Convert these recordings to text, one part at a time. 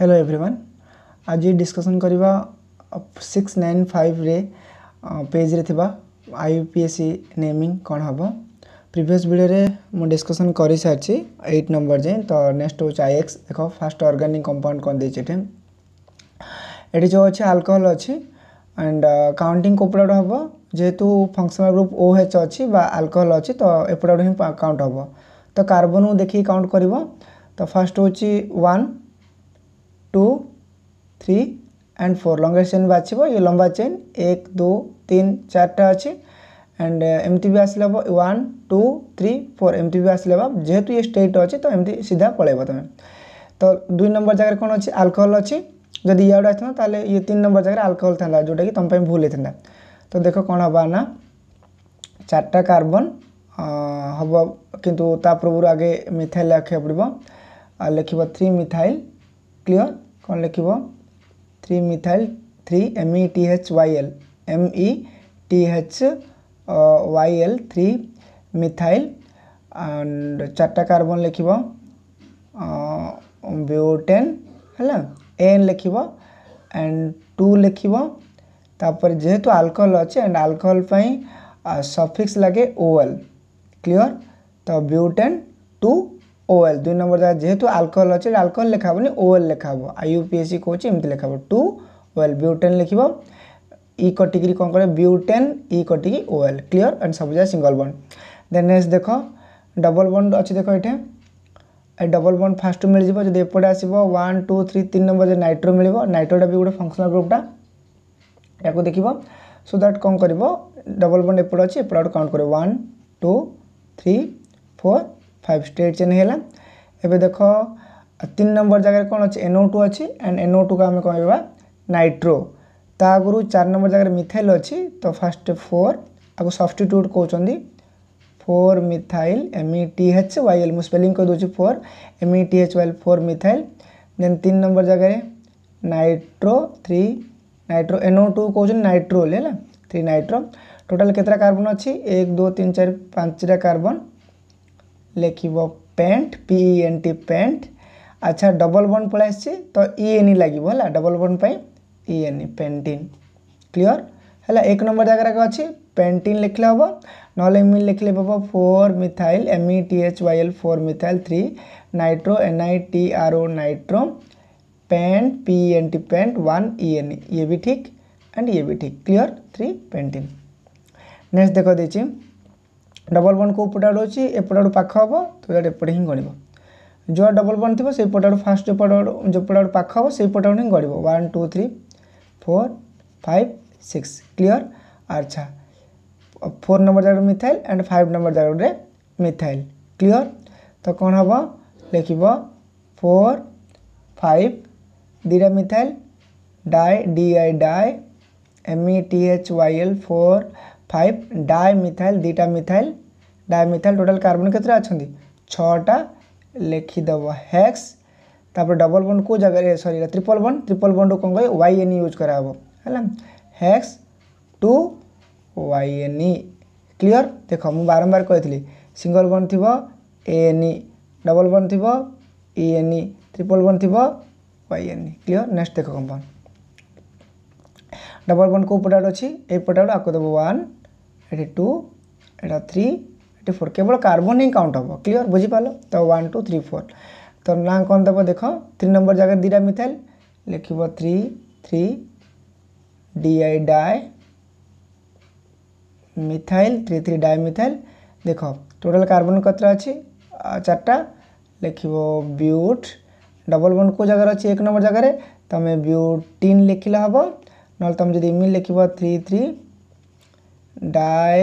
hello everyone आज discussion करवा six nine five रे पेज रे थिबा आईपीएससी नेमिंग कौन हम प्रीवियस वीडियो रे मु डिस्कसन कर सारी एट नंबर जाए तो नेक्स्ट हूँ आई एक्स देख फास्ट अर्गानिक कंपाउंड कौन दे ये जो अच्छे आल्कोहल अच्छी एंड काउंटिंग कोपड़ा हम যেহেতু ফংশনাল গ্রুপ ও এচ অছি বা আলকোহল অছি তো এপটা হি কাউন্ট হব তো কার্বন দেখি কাউন্ট করব তো ফার্স্ট হচ্ছে one two three and four longest chain भी ये लंबा चेन एक दो तीन चार्टा अच्छे एंड एमती भी आसल वन टू थ्री फोर एमती भी आसल जेहेतु ये स्ट्रेट अच्छे तो एमती सीधा पलैब तुम तो दुई नंबर जगह कौन अच्छे आल्कोहल अच्छी जदि इाड़े आसता ताले ये तीन नंबर जगह आल्कोहल था जोटा कि तुम्हें भूल होता तो देख कौन हाँ चार्टा कार्बन हम कितु ता पूर्व आगे मिथाइल लिखा पड़ो लिख थ्री मिथाइल क्लीयर कौन लिख three methyl three M E e T H Y L M E e T H Y L three methyl and चार्टा कार्बन लिख ब्यूटेन है एन लिख एंड टू लिखर जेहेतु आलकोहल अच्छे एंड आलकोहल सफिक्स लगे ओएल क्लियर तो butane two O L দুই নম্বর জায়গায় যেহেতু আলকোহল ଅଛି আলকোহল লেখা হବନି ওএল লেখা হବ আইୟୁପିଏସି କହୁଛି ଏମିତି লেখা ହବ টু ওয়েল বিউটেন লিখিব ই কটিকি কোন করে বিউটেন ই কটিকি ওএল ক্লিয়ার এন্ড সব জায়গা সিঙ্গল বন্ড দেন নেক্সট দেখো ডবল বন্ড ଅଛି দেখো এটা এই ডবল বন্ড ফার্স্ট মিল যাব যদি এপটে আসব ওয়ান টু থ্রি তিন নম্বর যে নাইট্রো মিলব নাইট্রোটা বি গোটে ফংশনাল গ্রুপটা ইয়াকে দেখব সো দ্যাট কম করব ডবল বন্ড এপটে অছি এপটে কাউন্ট করে one two three four five straight chain है एवं देख तीन नंबर जगह कौन अच्छे एनओ टू अच्छी एंड एनओ टू को आम कह नाइट्रो ता आगु चार नंबर जगह मिथाइल अच्छी तो फास्ट फोर आपको सब्सटिट्यूट कौन four methyl M E T H Y L मुझे स्पेलींग करदे four M E T H Y L four methyl then तीन नंबर जगह nitro three nitro N O two कौन नाइट्रोल है थ्री नाइट्रो टोटाल केतटा कार्बन अच्छी एक दो तीन चार पाँचटा कार्बन ଲେଖିବ pent P E N T pent ଆଚ୍ଛା ଡବଲ୍ ବଣ୍ଡ ପଳାଇ ଆସିଛି ତ ଇ ଏନ୍ ଇ ଲାଗିବ ହେଲା ଡବଲ୍ ବଣ୍ଡ ପାଇଁ ଇ ଏନ୍ ଇ ପେଣ୍ଟିନ୍ କ୍ଲିଅର୍ ହେଲା ଏକ ନମ୍ବର ଜାଗାରେ ଅଛି ପେଣ୍ଟିନ୍ ଲେଖିଲେ ହେବ ନହେଲେ ଏମିତି ଲେଖିଲେ ହେବ four methyl M E T H Y L four methyl three nitro N I T R O nitro pent P N T pent one E N ये भी ठीक एंड ये भी ठीक क्लियर थ्री पेंटिन नेक्स्ट देखो दीजिए double one କେଉଁ ପଟ ଆଡ଼ୁ ଅଛି ଏପଟ ଆଡ଼ୁ ପାଖ ହେବ ତ ଇଆଡ଼େ ଏପଟେ ହିଁ ଗଣିବ ଯେଉଁ ଡବଲ୍ ୱାନ୍ ଥିବ ସେଇ ପଟ ଆଡ଼ୁ ଫାର୍ଷ୍ଟ ଯେଉଁ ପଟ ଆଡ଼ୁ ଯେଉଁ ପଟ ଆଡ଼ୁ ପାଖ ହେବ ସେଇ ପଟ ଆଡ଼ୁ ହିଁ ଗଣିବ one two three four five six clear আচ্ছা ফোর নম্বর জায়গাটা মিথাইল অ্যান্ড ফাইভ নম্বর জায়গাটা মিথাইল ক্লিয়ার তো কোণ হব লিখব ফোর ফাইভ দুইটা methyl di D I di M E T H Y L four five di methyl दुईटा methyl di methyl total carbon के छटा लिखिदेव हेक्स तापर डबल बंड को जगह सरी ट्रिपल बंड ट्रिपल बंड को कौन e e, कहे वाई एन यूज कराव है hex two Y N clear देख मु बारंबार कही सिंगल बंड थी एन डबल बंड थी इ एन ट्रिपल बंड थी वाई एन क्लीयर नेक्स्ट देख कंपाउंड डबल बंड को पटाट अच्छी एपटाट आपको देव वन ଏଠି ଟୁ এটা থ্রি এটি ফোর কেবল কার্বন হি কাউন্ট হব ক্লিয়ার বুঝিপাল তো ওয়ান টু থ্রি ফোর তো না কম দেব দেখ থ্রি নম্বর জায়গায় দুইটা মিথাইল লিখব three three D I di methyl three three di methyl দেখ টোটাল কার্বন কতটা আছে চারটা লিখব বিউট ডবল বন্ড কেউ জায়গার অছি এক নম্বর জায়গায় তুমি বিউটিন লিখলে হব নহলে তুমি যদি ইমিন লিখব থ্রি থ্রি ডাই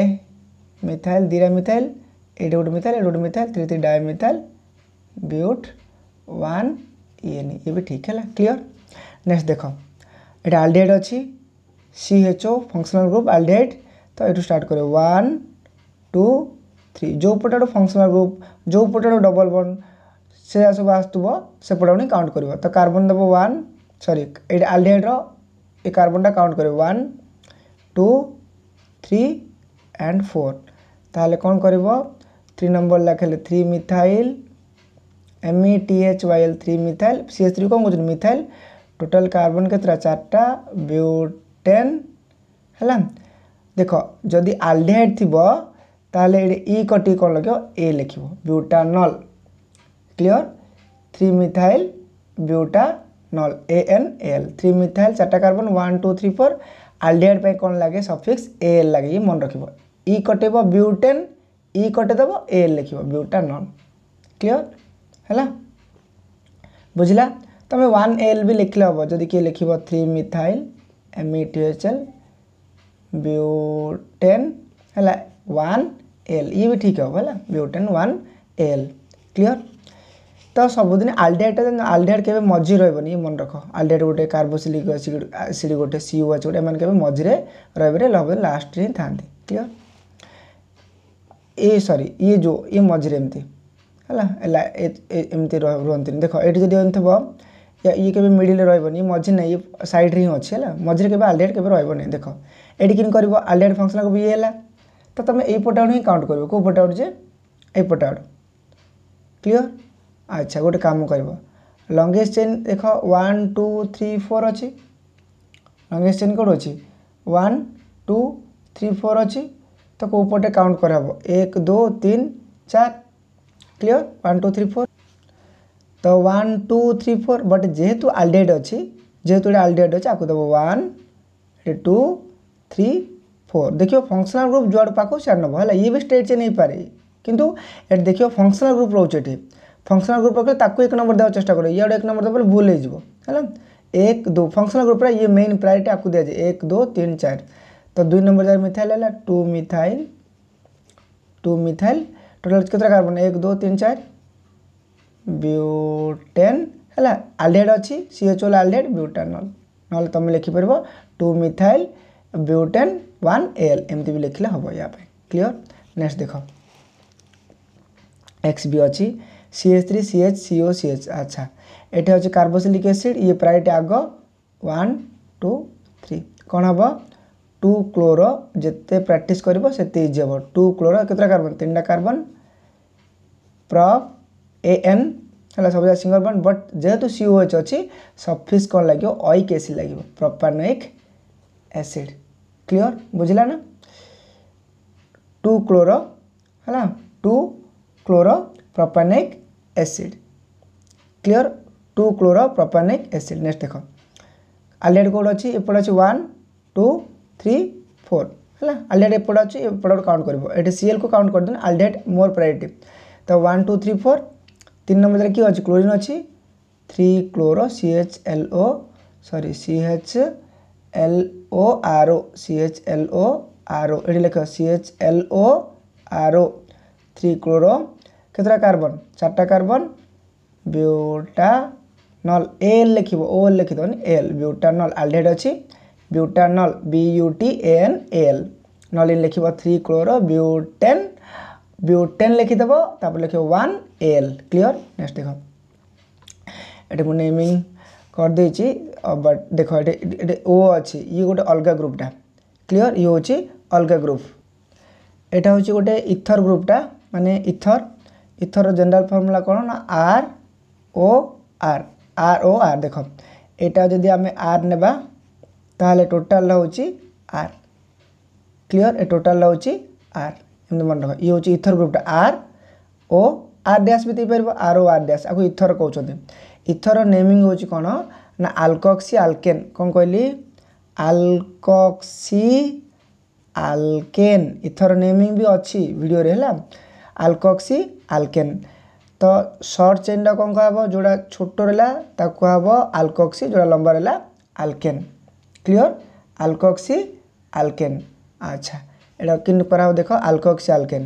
মিথাইল দিরামিথাইল एडोडमिथाइल एडोडमिथाइल three three dimethyl but one ये नहीं ये भी ठीक है क्लीयर नेक्स्ट देख ये आलडीहाइड अच्छी C H O functional group aldehyde तो यू स्टार्ट करें वन टू थ्री जो पटे गोटे फंक्शनल ग्रुप जो पटे गोटे डबल बन से सब आसो सेपटा नहीं काउंट कर तो कार्बन देव वन सरी ये आलडीहाइड्र ये कार्बनटा काउंट कर one two three and four তাহলে କ'ଣ କରିବ থ্রি নম্বর ଲେଖେଲେ three methyl M E T H Y L three methyl C S three କ'ଣ କହୁଛନ୍ତି ମିଥାଇଲ ଟୋଟାଲ କାର୍ବନ କେତେଟା ଚାରିଟା ବ୍ୟୁଟେନ୍ ହେଲା ଦେଖ ଯଦି ଆଲଡିହାଇଡ୍ ଥିବ ତାହେଲେ ଏଠି ଇ କଟି କ'ଣ ଲେଖିବ ଏ ଲେଖିବ butanal clear three methyl butanal A N L three methyl চারটা carbon one two three four aldehyde ପାଇଁ କ'ଣ ଲାଗେ ସଫିକ୍ସ ଏ ଏଲ୍ ଲାଗେ ଇଏ ମନେ ରଖିବ ଇ କଟେଇବ ବ୍ୟୁଟେନ୍ ଇ କଟେଇଦେବ ଏ ଏଲ୍ ଲେଖିବ ବ୍ୟୁଟାନଲ୍ କ୍ଲିଅର୍ ହେଲା ବୁଝିଲା ତୁମେ ୱାନ୍ ଏଲ୍ ବି ଲେଖିଲେ ହେବ ଯଦି କିଏ ଲେଖିବ three methyl M E T H L butene ହେଲା ୱାନ୍ ଏଲ୍ ଇଏ ବି ଠିକ୍ ହେବ ହେଲା ବ୍ୟୁଟେନ୍ ୱାନ୍ ଏଲ୍ କ୍ଲିଅର୍ ତ ସବୁଦିନ ଆଲଡ଼ିହାଇଡ଼୍ଟା ଆଲଡ଼ିହାଇଡ଼୍ କେବେ ମଝି ରହିବନି ମନେ ରଖ ଆଲଡ଼ିହାଇଡ଼୍ ଗୋଟେ କାର୍ବୋସିଲିକ୍ ଏସିଡ଼୍ ଏସିଡ଼୍ ଗୋଟେ ସି ଓ ଅଛି ଗୋଟେ ଏମାନେ କେବେ ମଝିରେ ରହିବେନି ଲଭରେ ଲାଷ୍ଟରେ ହିଁ ଥାନ୍ତି କ୍ଲିଅର୍ ଏ ସରି ଇଏ ଯେଉଁ ଇଏ ମଝିରେ ଏମିତି ହେଲା ଏମିତି ରୁହନ୍ତିନି ଦେଖ ଏଠି ଯଦି ଏମିତି ଥିବ ଇଏ କେବେ ମିଡ଼ିଲେ ରହିବନି ମଝି ନାହିଁ ଇଏ ସାଇଡ଼୍ରେ ହିଁ ଅଛି ହେଲା ମଝିରେ କେବେ ଆଲଡ଼ିହାଇଡ଼୍ କେବେ ରହିବନି ଦେଖ ଏଠି କିନ୍ କରିବ ଆଲଡ଼ିହାଇଡ଼୍ ଫଙ୍କସନ୍ ବି ଇଏ ହେଲା ତ ତୁମେ ଏଇ ପଟ ଆଡ଼ୁ ହିଁ କାଉଣ୍ଟ କରିବ କେଉଁ ପଟ ଆଡ଼ୁ ଯେ ଏଇ ପଟ ଆଡ଼ୁ କ୍ଲିଅର୍ আচ্ছা গোটে কাম করব লঙ্গেস্ট চেন দেখ ওয়ান টু থ্রি ফোর অছি লঙ্গেস্ট চেন কোড অছি ওয়ান টু থ্রি ফোর অছি তাকে উপরে কাউন্ট করা হব এক দু তিন চার clear one two three four তো one two three four but যেহেতু আলডেড অছি যেহেতু এটা আলডেড অছি আকু দেব ওয়ান এটা টু থ্রি ফোর দেখো ফংশনাল গ্রুপ যুয়াড় পাখু সিয়াড় নেব হল ইয়ে বি স্টেট চেন হয়ে পারে কিন্তু এটা দেখো ফংশনাল গ্রুপ রয়েছে এটি ଫଙ୍କସନାଲ୍ ଗ୍ରୁପ୍ ରଖିଲେ ତାକୁ ଏକ ନମ୍ବର ଦେବାକୁ ଚେଷ୍ଟା କରିବ ଇଆଡ଼େ ଏକ ନମ୍ବର ଦେବା ବୋଲେ ଭୁଲ ହେଇଯିବ ହେଲା ଏକ ଦୁଇ ଫଙ୍କସନାଲ୍ ଗ୍ରୁପ୍ରେ ଇଏ ମେନ୍ ପ୍ରାୟୋରିଟି ଆକୁ ଦିଆଯାଏ ଏକ ଦୁଇ ତିନି ଚାରି ତ ଦୁଇ ନମ୍ବର ଯାର ମିଥାଇଲ୍ ହେଲା two methyl two methyl total କେତେଟା କାର୍ବନ୍ ଏକ ଦୁଇ ତିନି ଚାରି ବ୍ୟୁଟେନ୍ ହେଲା ଆଲଡେଡ୍ ଅଛି ସିଏଚ୍ଓଏଲ୍ ଆଲଡେଡ୍ ବ୍ୟୁଟାନଲ୍ ନହେଲେ ତୁମେ ଲେଖିପାରିବ two methyl butane one L ଏମିତି ବି ଲେଖିଲେ ହେବ ୟା ପାଇଁ କ୍ଲିଅର୍ ନେକ୍ସଟ ଦେଖ ଏକ୍ସ ବି ଅଛି C H three C H CO C H अच्छा ये हूँ कार्बोसिलिक एसीड ये प्रायट आग वन टू थ्री कौन हम टू क्लोर जिते प्राक्ट करते इज हे टू क्लोर कतटा कार्बन तीन टा कार्बन प्रफ एन है सब जगह सिंगल बन बट जेहेतु सीओ एच अच्छी सफिस् कौन लगे ऑइक एसीड लगे प्रपान एसीड क्लीअर बुझला ना टू क्लोर है two chloro propanoic acid clear two chloro propanoic acid next देख आलिएड कोड अच्छी एपट अच्छे वन टू थ्री फोर है आलिएड एपट अच्छे एपटे काउंट कर सीएल को काउंट करदे आलिएड मोर प्रायोरीट तो वन टू थ्री फोर तीन नंबर किए अच्छे क्लोरीन अच्छी three chloro C H L O sorry C H L O R C H L O R O ये लिख C H L O R three chloro কতটা carbon চারটা carbon butanol L লিখব ও লিখি লিখিদ এল মানে বিউটানল আলডেড অছি বিউটানল বিউটি এন এল নলিন লিখব থ্রি ক্লোর বিউটেন বিউটেন লিখি দেব তারপর লিখব ওয়ান এল ক্লিয়র নেক্সট দেখ এটি মু নেমিং କରିଦେଇଛି ବଟ୍ ଦେଖ ଏଠି ଏଠି ଓ ଅଛି ଇଏ ଗୋଟେ ଅଲଗା ଗ୍ରୁପ୍ଟା କ୍ଲିଅର୍ ଇଏ ହେଉଛି ଅଲଗା ଗ୍ରୁପ୍ ଏଇଟା ହେଉଛି ଗୋଟେ ଇଥର ଗ୍ରୁପ୍ଟା ମାନେ ଇଥର ଇଥର ଜେନେରାଲ ଫର୍ମୁଲା କ'ଣ ନା ଆର୍ ଓ ଆର୍ ଆର୍ ଓ ଆର୍ ଦେଖ ଏଇଟା ଯଦି ଆମେ ଆର୍ ନେବା ତାହେଲେ ଟୋଟାଲ ହେଉଛି ଆର୍ କ୍ଲିଅର ଏ ଟୋଟାଲ ହେଉଛି ଆର୍ ଏମିତି ମନେ ରଖ ଇଏ ହେଉଛି ଇଥର ଗ୍ରୁପ୍ଟା ଆର୍ ଓ ଆର୍ ଡ୍ୟାସ୍ ବି ଦେଇପାରିବ ଆର୍ ଓ ଆର୍ ଡ୍ୟାସ୍ ଆକୁ ଇଥର କହୁଛନ୍ତି ଇଥର ନେମିଂ ହେଉଛି କ'ଣ ନା ଆଲକକ୍ସି ଆଲକେନ୍ କ'ଣ କହିଲି ଆଲକକ୍ସି ଆଲକେନ୍ ଇଥର ନେମିଂ ବି ଅଛି ଭିଡ଼ିଓରେ ହେଲା ଆଲକକ୍ସି ଆଲକେନ୍ ତ ସର୍ଟ ଚେନ୍ଟା କ'ଣ କୁହାହେବ ଯେଉଁଟା ଛୋଟ ରହିଲା ତାକୁ କୁହାହେବ ଆଲକକ୍ସି ଯେଉଁଟା ଲମ୍ବା ରହିଲା ଆଲକେନ୍ କ୍ଲିଅର ଆଲକକ୍ସି ଆଲକେନ୍ ଆଚ୍ଛା এটা কিন্তু করা হবে দেখো আলকক্সি আলকেন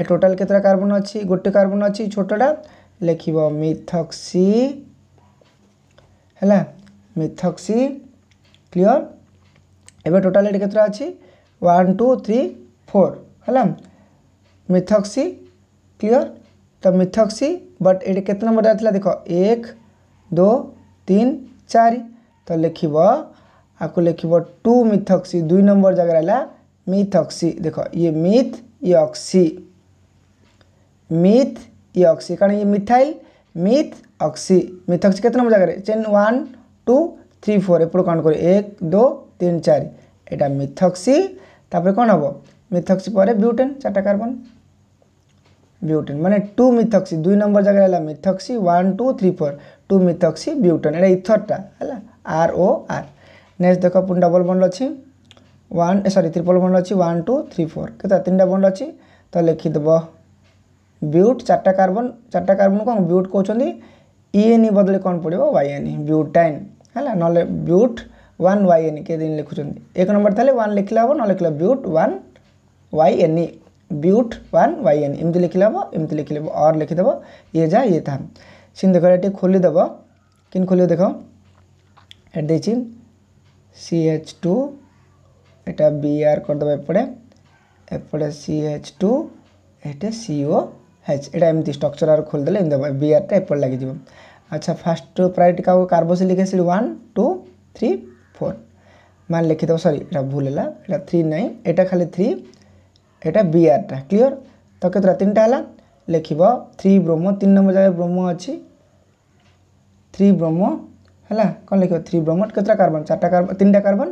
এ টোটাল কেতটা কার্বন অছি গোটে কার্বন অছি ছোটটা লিখিব মিথক্সি হ্যাঁ মিথক্সি ক্লিয়র এবার টোটাল এটি কেতটা অছি ওয়ান টু থ্রি ফোর হ্যাঁ মিথক্সি ক্লিয়র तो मिथक्सी बट ये कत नंबर था देख एक दो तीन चार तो लिख आपको लिख टू मिथक्सी दुई नंबर जगह रहा मिथक्सी देख ये मिथ ये अक्सी मिथ ये अक्सी कारण ये मिथाइल मिथ अक्सी मिथक्सी कितना नंबर जगह chain one two three four एपट काउंट कर एक दो तीन चार यहाँ मिथक्सी तापर कौन हम मिथक्सी पर ब्यूटेन चार्टा कार्बन বিউটেন মানে টু মিথক্সি দুই নম্বর জায়গায় হল methoxy one two three four two methoxy butane এটা ইথরটা হল আর ও আর নেক্সট দেখ পুଣି ডবল বন্ড অছি ওয়ান সরি ত্রিপল বন্ড অছি ওয়ান টু থ্রি ফোর কেতা তিনটা বন্ড অছি ତ ଲେଖିଦେବ ବ୍ୟୁଟ୍ ଚାରିଟା କାର୍ବନ୍ ଚାରିଟା କାର୍ବନ୍ କ'ଣ ବ୍ୟୁଟ୍ କହୁଛନ୍ତି ଇଏନ୍ଇ ବଦଳି କ'ଣ ପଡ଼ିବ ୱାଇଏନ୍ଇ ବ୍ୟୁଟାଇନ୍ ହେଲା ନହେଲେ ବ୍ୟୁଟ୍ ୱାନ୍ ୱାଇଏନ୍ଇ କେତେ ଦିନ ଲେଖୁଛନ୍ତି ଏକ ନମ୍ବର ତାହେଲେ ୱାନ୍ ଲେଖିଲା ହେବ ନ ଲେଖିଲା but one Y N E but one Y N एमती लिखिले हम एमती लिखिले और लिखिदेव ये जा ये था सी देख ये खोलीदेव किन खोल देख एट दे सी एच टू এটা বি আর করে দেবো এপটে এপটে সি এইচ টু এটা সিও এইচ এটা এমতি স্ট্রকচর আর খোলি দেলে এমতি হবে বি আরটা এপটে লাগিযোগ আচ্ছা ফার্স্ট প্রায়োরিটি কাউ carboxylic acid one two three four মানে লিখিদেব সরি এটা ভুল হল এটা থ্রি নাই এটা খালি থ্রি এটা বি আরটা ক্লিয়র তো কেতটা তিনটা হল লিখব থ্রি ব্রোমো তিন নম্বর জায়গায় ব্রোমো অছি থ্রি ব্রোমো হল কম লিখব থ্রি ব্রোমো কেতটা কার্বন চারটা কার্বন তিনটা carbon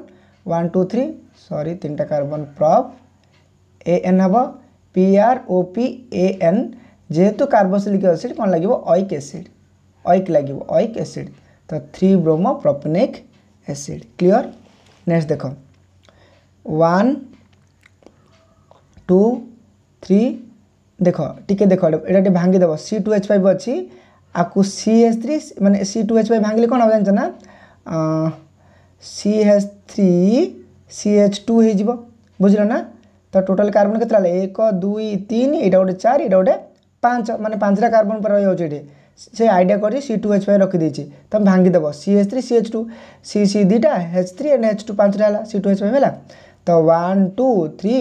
one two three sorry তিনটা কার্বন প্রপ এ এন হব P R O P A N যেহেতু কার্বোসিলিক অ্যাসিড কম লাগিব অইক অ্যাসিড অইক লাগিব অইক অ্যাসিড তো three bromo propanoic acid clear next দেখ ওয়ান टू थ्री देख टे देख ये भांगी देव सी टू एच फाइव अच्छी आपको सी एच थ्री मैंने सी टू एच फाइव भांगे कौन हम ना C H three C H two हो बुझल ना तो टोटाल कार्बन के एक दुई तीन यहाँ गोटे चार यहाँ गोटे पाँच मानते पांचटा कार्बन पर रही होती से आईडिया कर सी टू एच फाइव रखीदी तुम भांगीदेव C H three C H two C C दुटा H three and H two पाँचटा है सी टू एच फाइव है तो one two three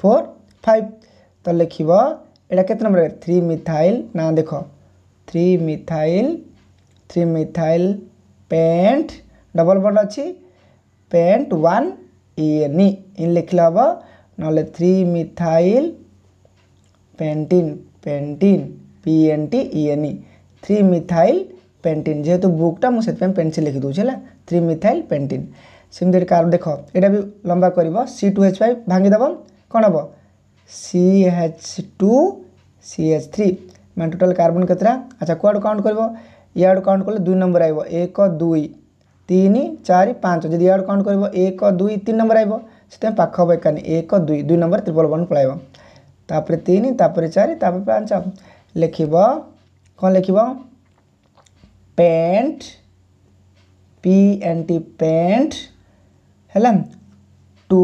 four five ତ ଲେଖିବ ଏଇଟା କେତେ ନମ୍ବର ଥ୍ରୀ ମିଥାଇଲ୍ ନା ଦେଖ three methyl three methyl pent double bond ଅଛି ପେଣ୍ଟ ୱାନ୍ ଇଏନି ଇନ୍ ଲେଖିଲେ ହେବ ନହେଲେ three methyl pentene pentene P N T ଇଏନି three methyl pentene ଯେହେତୁ ବୁକ୍ଟା ମୁଁ ସେଥିପାଇଁ ପେନ୍ସିଲ୍ ଲେଖିଦେଉଛି ହେଲା ଥ୍ରୀ ମିଥାଇଲ୍ ପେଣ୍ଟିନ୍ ସେମିତି ଏଠି କାର ଦେଖ ଏଇଟା ବି ଲମ୍ବା କରିବ ସି ଟୁ ଏଚ୍ ଫାଇଭ୍ ଭାଙ୍ଗିଦେବ कौन हम C H two C H three मैं टोटाल कार्बन के अच्छा कौट काउंट कर इड काउंट कले दुई नंबर आइब एक दुई तीन चार पाँच जी इड काउंट कर एक दुई तीन नंबर आइब से पाख हम एक दुई दुई नंबर त्रिपल वन पलपर तीन तापर चार पाँच लिख लिख pent P N T pent है two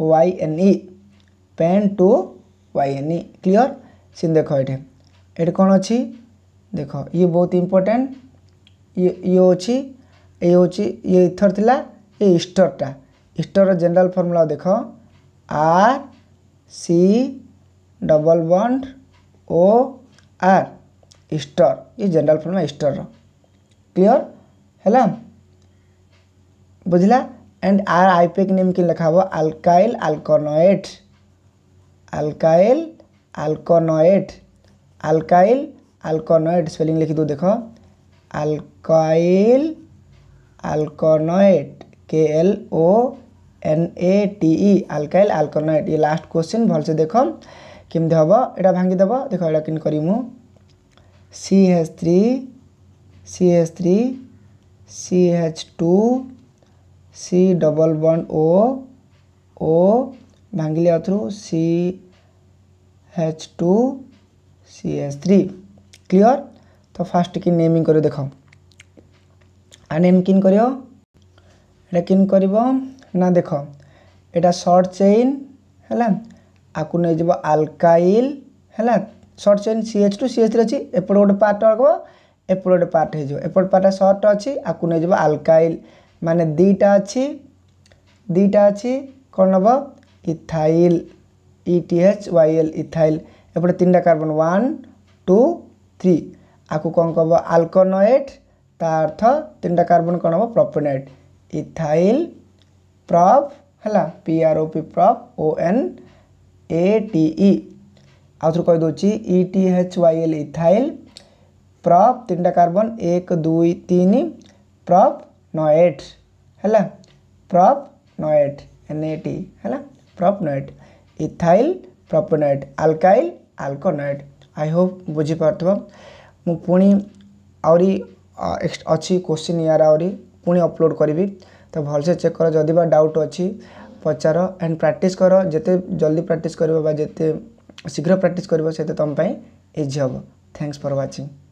Y N E pen two Y N E clear सी देख ये ये कौन अच्छी देख ये बहुत इम्पोर्टाट ये ये अच्छी ये इथर था ये इस्टरटा इस्टर जेनेल फर्मूला देख R C double bond O R ester ये जेनेल फर्मूला इस्टर क्लीयर है बुझला एंड आर आई पे के नेम के लिखा हुआ alkyl alkanoate alkyl alkanoate alkyl alkanoate spelling लिख दो देखो अल्काइल अल्कोनोएट के L O N A T E alkyl alkanoate ই লাস্ট কোশ্চিন ভালসে দেখ কেমি হব এটা ভাঙ্গি দেব দেখ এটা কেন করি মু C H three C H three C H two C double bond O O ভাঙ্গিলে অথরু C H two C H three clear তো ফার্স্ট কি নেমিং করে দেখ আনেম কিন করিও এটা কিন করিব না দেখ এটা শর্ট চেইন হ্যাঁ আকু নিয়ে যাব আলকাইল হ্যাঁ short chain C H two C H three অছি এপটে গোটে পার্ট রাখব এপটে গোটে পার্ট হয়ে যাব এপট পার্টটা শর্ট অছি আকু নিয়ে যাব আলকাইল ମାନେ ଦୁଇଟା ଅଛି ଦୁଇଟା ଅଛି କ'ଣ ନେବ ethyl E T H Y L ethyl ଏପଟେ ତିନିଟା କାର୍ବନ୍ ୱାନ୍ ଟୁ ଥ୍ରୀ ଆକୁ କ'ଣ କହିବ ଆଲକୋନୋଏଟ୍ ତା ଅର୍ଥ ତିନିଟା କାର୍ବନ୍ କ'ଣ ହେବ ପ୍ରପୋନେଟ୍ ଇଥାଇଲ୍ ପ୍ରପ୍ ହେଲା P R O P prop O N A T E ଆଉ ଥରେ କହିଦେଉଛି E T H Y L ethyl prop ତିନିଟା କାର୍ବନ୍ ଏକ ଦୁଇ ତିନି ପ୍ରପ୍ ନଏଟ୍ ହେଲା ପ୍ରପ୍ ନଏଟ୍ ଏନ୍ ଏ ଟି ହେଲା propanoate ethyl propanoate alkyl alkanoate I hope ବୁଝିପାରୁଥିବ ମୁଁ ପୁଣି ଆହୁରି ଅଛି କୋଶ୍ଚିନ୍ ୟାର ଆହୁରି ପୁଣି ଅପଲୋଡ଼ କରିବି ତ ଭଲସେ ଚେକ୍ କର ଯଦି ବା ଡାଉଟ୍ ଅଛି ପଚାର ଆଣ୍ଡ ପ୍ରାକ୍ଟିସ୍ କର ଯେତେ ଜଲ୍ଦି ପ୍ରାକ୍ଟିସ୍ କରିବ ବା ଯେତେ ଶୀଘ୍ର ପ୍ରାକ୍ଟିସ୍ କରିବ ସେତେ ତୁମ ପାଇଁ ଇଜି ହେବ ଥ୍ୟାଙ୍କସ୍ ଫର୍ ୱାଚିଂ